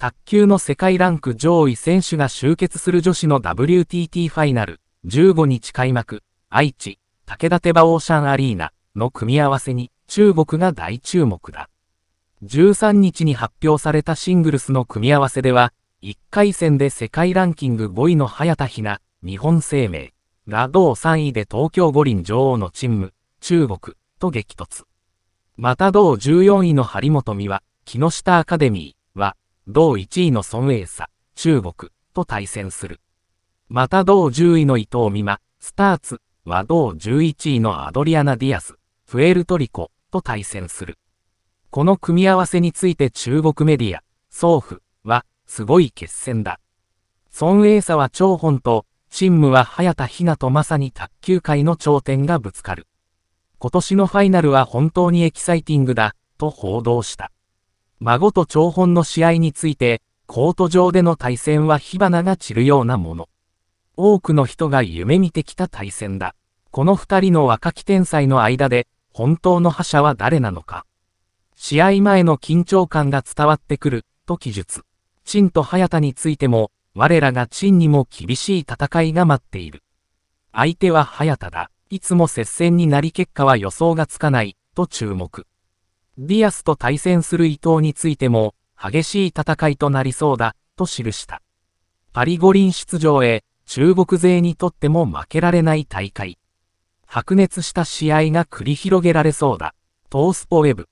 卓球の世界ランク上位選手が集結する女子の WTT ファイナル、15日開幕、愛知、武田手羽オーシャンアリーナの組み合わせに中国が大注目だ。13日に発表されたシングルスの組み合わせでは、1回戦で世界ランキング5位の早田ひな、日本生命、が同3位で東京五輪女王のチーム、中国、と激突。また同14位の張本美和、木下アカデミー、同1位の孫英佐、中国と対戦する。また同10位の伊藤美誠、スターツは同11位のアドリアナ・ディアス、プエルトリコと対戦する。この組み合わせについて中国メディア、総府は、すごい決戦だ。孫英佐は張本と、陳ムは早田ひなとまさに卓球界の頂点がぶつかる。今年のファイナルは本当にエキサイティングだ、と報道した。孫と長本の試合について、コート上での対戦は火花が散るようなもの。多くの人が夢見てきた対戦だ。この二人の若き天才の間で、本当の覇者は誰なのか。試合前の緊張感が伝わってくる、と記述。陳と早田についても、我らが陳にも厳しい戦いが待っている。相手は早田だ。いつも接戦になり結果は予想がつかない、と注目。ディアスと対戦する伊藤についても、激しい戦いとなりそうだ、と記した。パリ五輪出場へ、中国勢にとっても負けられない大会。白熱した試合が繰り広げられそうだ。トースポウェブ。